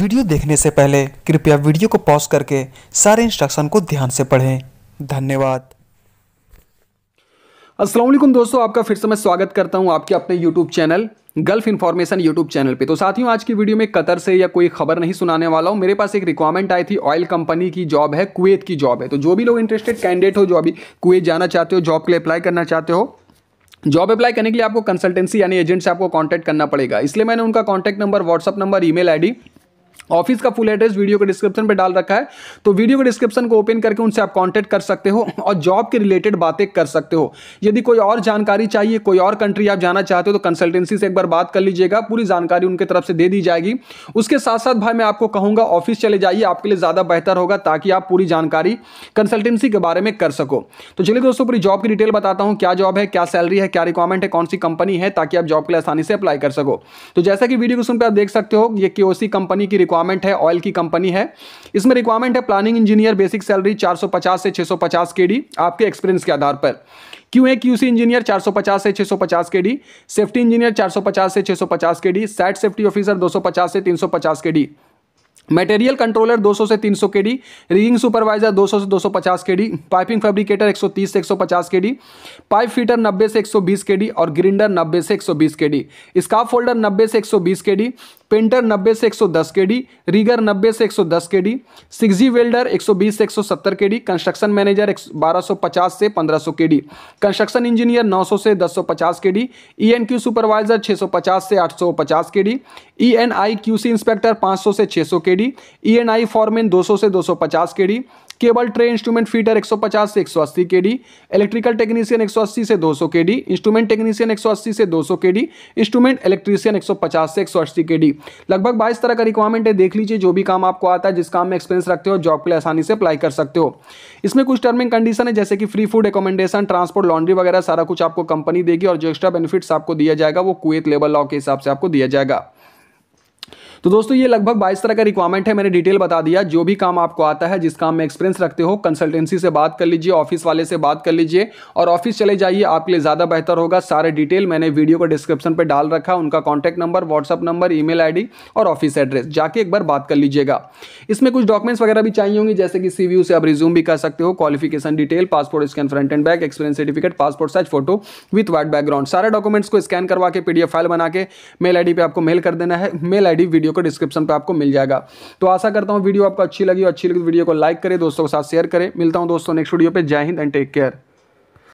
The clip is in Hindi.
वीडियो देखने से पहले कृपया वीडियो को पॉज करके सारे इंस्ट्रक्शन को ध्यान से पढ़ें धन्यवाद असलम दोस्तों आपका फिर से मैं स्वागत करता हूं आपके अपने YouTube channel gulf information YouTube channel पे तो साथियों आज की वीडियो में कतर से या कोई खबर नहीं सुनाने वाला हूं मेरे पास एक रिक्वायरमेंट आई थी ऑयल कंपनी की जॉब है कुवैत की जॉब है तो जो भी लोग इंटरेस्टेड कैंडिडेट हो जो अभी कुवैत जाना चाहते हो जॉब के लिए अप्लाई करना चाहते हो जॉब अप्लाई करने के लिए आपको कंसल्टेंसी यानी एजेंट से आपको कॉन्टैक्ट करना पड़ेगा इसलिए मैंने उनका contact number WhatsApp number email ID office का फुल एड्रेस वीडियो के डिस्क्रिप्शन पे डाल रखा है तो वीडियो के डिस्क्रिप्शन को ओपन करके उनसे आप कांटेक्ट कर सकते हो और जॉब के रिलेटेड बातें कर सकते हो यदि कोई और जानकारी चाहिए कोई और कंट्री आप जाना चाहते हो तो कंसल्टेंसी से एक बार बात कर लीजिएगा पूरी जानकारी उनके तरफ से दे दी जाएगी उसके साथ साथ भाई मैं आपको कहूँगा ऑफिस चले जाइए आपके लिए ज़्यादा बेहतर होगा ताकि आप पूरी जानकारी कंसल्टेंसी के बारे में कर सको तो चलिए दोस्तों पूरी जॉब की डिटेल बताता हूँ क्या जॉब है क्या सैलरी है क्या रिक्वायरमेंट है कौन सी कंपनी है ताकि आप जॉब के लिए आसानी से अप्लाई कर सको तो जैसा कि वीडियो को सुनकर आप देख सकते हो ये के कंपनी की रिक्वायरमेंट है ऑयल की कंपनी है इसमें रिक्वायरमेंट है प्लानिंग इंजीनियर बेसिक सैलरी 450 से 650 केडी आपके एक्सपीरियंस के आधार पर क्यों है क्यूसी इंजीनियर 450 से 650 के डी सेफ्टी इंजीनियर 450 से 650 के डी सैट सेफ्टी ऑफिसर 250 से 350 के डी मटेरियल कंट्रोलर 200 से 300 के डी रिगिंग सुपरवाइजर 200 से 250 के डी पाइपिंग फैब्रिकेटर 130 से 150 के डी पाइप फीटर 90 से 120 के डी और ग्रिंडर 90 से 120 के डी स्काफ फोल्डर 90 से 120 के डी पेंटर 90 से 110 केडी रीगर 90 से 110 केडी सिक्सजी वेल्डर 120 से 170 केडी कंस्ट्रक्शन मैनेजर 1250 से 1500 केडी कंस्ट्रक्शन इंजीनियर 900 से 1050 केडी ईएनक्यू सुपरवाइजर 650 से 850 केडी ईएनआई क्यूसी इंस्पेक्टर 500 से 600 केडी ईएनआई फॉरमैन 200 से 250 KD cable tray instrument fitter 150 से 180 केडी इलेक्ट्रिकल टेक्नीशियन 180 से 200 केडी इंस्ट्रूमेंट टेक्नीशियन 180 से 200 केडी इंस्ट्रूमेंट इलेक्ट्रीशियन 150 से 180 केडी लगभग बाईस तरह का रिक्वायरमेंट है देख लीजिए जो भी काम आपको आता है जिस काम में एक्सपीरियंस रखते हो जॉब के लिए आसानी से अप्लाई कर सकते हो इसमें कुछ टर्मिंग कंडीशन है जैसे कि free food accommodation transport laundry वगैरह सारा कुछ आपको कंपनी देगी और जो एक्स्ट्रा बेनिफिट्स आपको दिया जाएगा वो कुएत लेबर लॉ के हिसाब से आपको दिया जाएगा तो दोस्तों ये लगभग बाईस तरह का रिक्वायरमेंट है मैंने डिटेल बता दिया जो भी काम आपको आता है जिस काम में एक्सपीरियंस रखते हो कंसल्टेंसी से बात कर लीजिए ऑफिस वाले से बात कर लीजिए और ऑफिस चले जाइए आपके लिए ज़्यादा बेहतर होगा सारे डिटेल मैंने वीडियो को डिस्क्रिप्शन पर डाल रखा उनका contact number WhatsApp number email और ऑफिस एड्रेस जाके एक बार बात कर लीजिएगा इसमें कुछ डॉक्यूमेंट्स वगैरह भी चाहिए होंगे जैसे कि सीवीयू से आप रिज्यूम भी कर सकते हो qualification detail passport scan front and back experience certificate passport size photo with white background सारे डॉक्यूमेंट्स को स्कैन करवा के पीडीएफ फाइल बना के मेल आई पे आपको मेल कर देना है मेल आई वीडियो वीडियो को डिस्क्रिप्शन पर आपको मिल जाएगा तो आशा करता हूँ वीडियो आपको अच्छी लगी अच्छी लगी तो वीडियो को लाइक करें दोस्तों के साथ शेयर करें मिलता हूँ दोस्तों नेक्स्ट वीडियो पर जय हिंद एंड टेक केयर